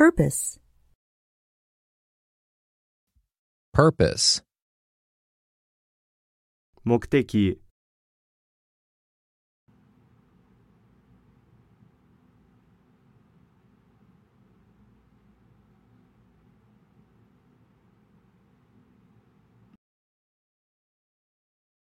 Purpose. Purpose. 目的